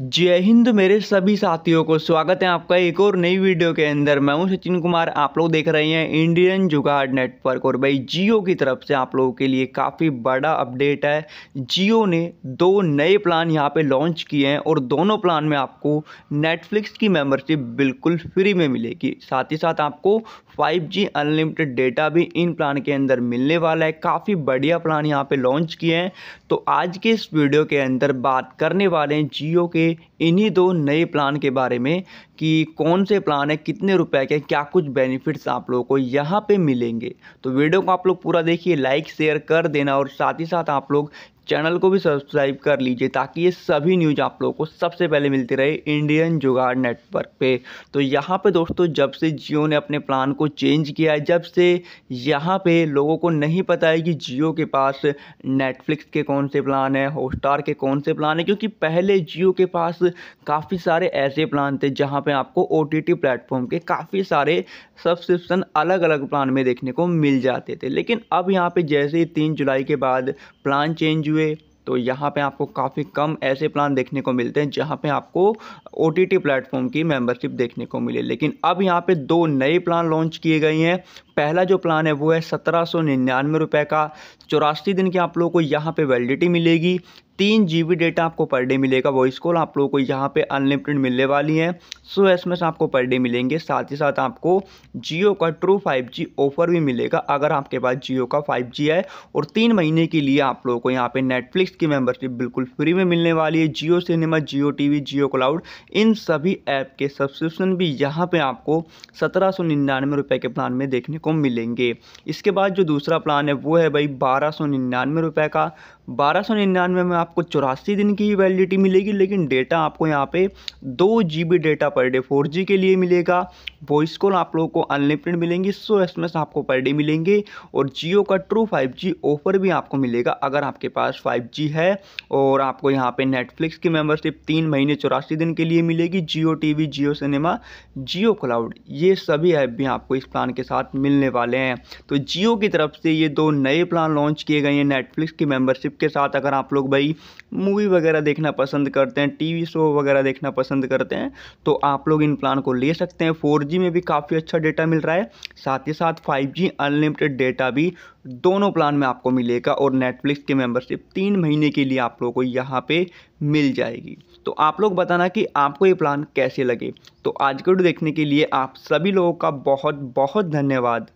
जय हिंद मेरे सभी साथियों को स्वागत है आपका एक और नई वीडियो के अंदर मैं हूं सचिन कुमार आप लोग देख रहे हैं इंडियन जुगाड़ नेटवर्क और भाई जियो की तरफ से आप लोगों के लिए काफ़ी बड़ा अपडेट है जियो ने दो नए प्लान यहां पे लॉन्च किए हैं और दोनों प्लान में आपको नेटफ्लिक्स की मेम्बरशिप बिल्कुल फ्री में मिलेगी साथ ही साथ आपको फाइव अनलिमिटेड डेटा भी इन प्लान के अंदर मिलने वाला है काफ़ी बढ़िया प्लान यहाँ पर लॉन्च किए हैं तो आज के इस वीडियो के अंदर बात करने वाले हैं जियो के इन्हीं दो नए प्लान के बारे में कि कौन से प्लान है कितने रुपए के क्या कुछ बेनिफिट्स आप लोगों को यहाँ पे मिलेंगे तो वीडियो को आप लोग पूरा देखिए लाइक शेयर कर देना और साथ ही साथ आप लोग चैनल को भी सब्सक्राइब कर लीजिए ताकि ये सभी न्यूज़ आप लोगों को सबसे पहले मिलती रहे इंडियन जुगाड़ नेटवर्क पे तो यहाँ पे दोस्तों जब से जियो ने अपने प्लान को चेंज किया है जब से यहाँ पे लोगों को नहीं पता है कि जियो के पास नेटफ्लिक्स के कौन से प्लान है हॉटस्टार के कौन से प्लान है क्योंकि पहले जियो के पास काफ़ी सारे ऐसे प्लान थे जहाँ पर आपको ओ टी प्लेटफॉर्म के काफ़ी सारे सब्सक्रिप्सन अलग अलग प्लान में देखने को मिल जाते थे लेकिन अब यहाँ पर जैसे ही तीन जुलाई के बाद प्लान चेंज हुए हुए तो यहाँ पे आपको काफ़ी कम ऐसे प्लान देखने को मिलते हैं जहाँ पे आपको ओ टी प्लेटफॉर्म की मेंबरशिप देखने को मिले लेकिन अब यहाँ पे दो नए प्लान लॉन्च किए गए हैं पहला जो प्लान है वो है सत्रह सौ निन्यानवे रुपये का चौरासी दिन की आप लोगों को यहाँ पे वैलिडिटी मिलेगी तीन जी बी डेटा आपको पर डे मिलेगा वॉइस कॉल आप लोगों को यहाँ पे अनलिमिटेड मिलने वाली है सो एस एम एस आपको पर डे मिलेंगे साथ ही साथ आपको जियो का ट्रू फाइव जी ऑफर भी मिलेगा अगर आपके पास जियो का फाइव जी है और तीन महीने के लिए आप लोगों को यहाँ पे नेटफ्लिक्स की मेम्बरशिप बिल्कुल फ्री में मिलने वाली है Jio cinema Jio T V Jio cloud इन सभी ऐप के सब्सक्रिप्शन भी यहाँ पर आपको सत्रह सौ निन्यानवे रुपये के प्लान में देखने को मिलेंगे इसके बाद जो दूसरा प्लान है वो है भाई बारह सौ निन्यानवे रुपये का बारह सौ निन्यानवे में आपको चौरासी दिन की वैलिडिटी मिलेगी लेकिन डेटा आपको यहाँ पे दो G B data per day four G के लिए मिलेगा वॉइस कॉल आप लोगों को अनलिमिटेड मिलेंगी सो एस आपको पर डे मिलेंगे और जियो का ट्रू फाइव ऑफर भी आपको मिलेगा अगर आपके पास फाइव है और आपको यहाँ पर नेटफ्लिक्स की मेम्बरशिप तीन महीने चौरासी दिन के लिए मिलेगी Jio T V Jio cinema Jio cloud ये सभी ऐप भी आपको इस प्लान के साथ मिलने वाले हैं तो जियो की तरफ से ये दो नए प्लान लॉन्च किए गए हैं नेटफ्लिक्स की मेम्बरशिप के साथ अगर आप लोग भाई मूवी वगैरह देखना पसंद करते हैं वी शो वगैरह देखना पसंद करते हैं तो आप लोग इन प्लान को ले सकते हैं फोर जी में भी काफ़ी अच्छा डेटा मिल रहा है साथ ही साथ फाइव जी अनलिमिटेड डेटा भी दोनों प्लान में आपको मिलेगा और नेटफ्लिक्स की मेंबरशिप तीन महीने के लिए आप लोगों को यहाँ पे मिल जाएगी तो आप लोग बताना कि आपको ये प्लान कैसे लगे तो आज के वीडियो देखने के लिए आप सभी लोगों का बहुत बहुत धन्यवाद